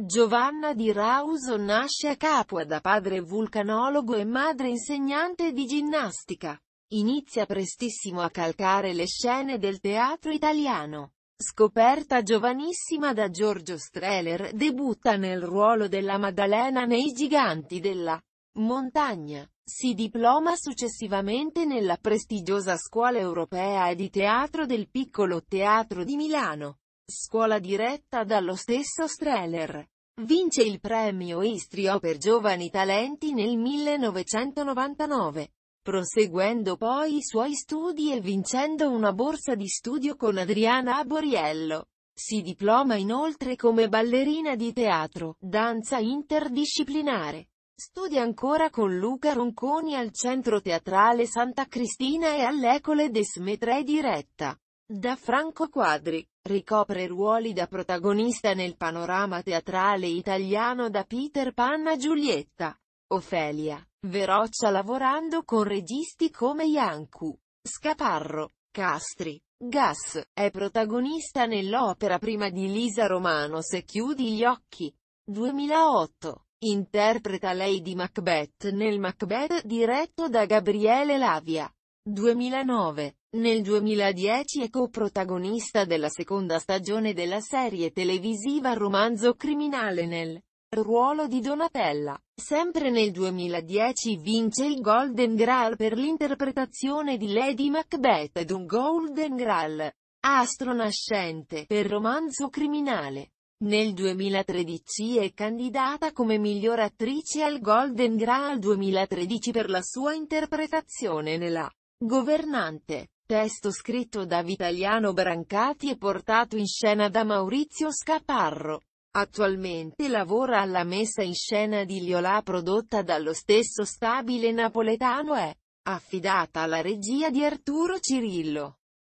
Giovanna di Rauso nasce a Capua da padre vulcanologo e madre insegnante di ginnastica. Inizia prestissimo a calcare le scene del teatro italiano. Scoperta giovanissima da Giorgio Streller, debutta nel ruolo della Maddalena nei Giganti della Montagna. Si diploma successivamente nella prestigiosa scuola europea di teatro del Piccolo Teatro di Milano. Scuola diretta dallo stesso Streller. Vince il premio Istrio per giovani talenti nel 1999, proseguendo poi i suoi studi e vincendo una borsa di studio con Adriana Aboriello. Si diploma inoltre come ballerina di teatro, danza interdisciplinare. Studia ancora con Luca Ronconi al Centro Teatrale Santa Cristina e all'Ecole des Metre diretta. Da Franco Quadri, ricopre ruoli da protagonista nel panorama teatrale italiano da Peter Pan a Giulietta, Ofelia, Veroccia lavorando con registi come Iancu, Scaparro, Castri, Gas, è protagonista nell'opera prima di Lisa Romano Se chiudi gli occhi. 2008. Interpreta Lady Macbeth nel Macbeth diretto da Gabriele Lavia. 2009. Nel 2010 è coprotagonista della seconda stagione della serie televisiva Romanzo Criminale nel ruolo di Donatella. Sempre nel 2010 vince il Golden Graal per l'interpretazione di Lady Macbeth ed un Golden Graal astro nascente per Romanzo Criminale. Nel 2013 è candidata come miglior attrice al Golden Graal 2013 per la sua interpretazione nella Governante. Testo scritto da Vitaliano Brancati e portato in scena da Maurizio Scaparro. Attualmente lavora alla messa in scena di Liolà prodotta dallo stesso stabile napoletano e affidata alla regia di Arturo Cirillo.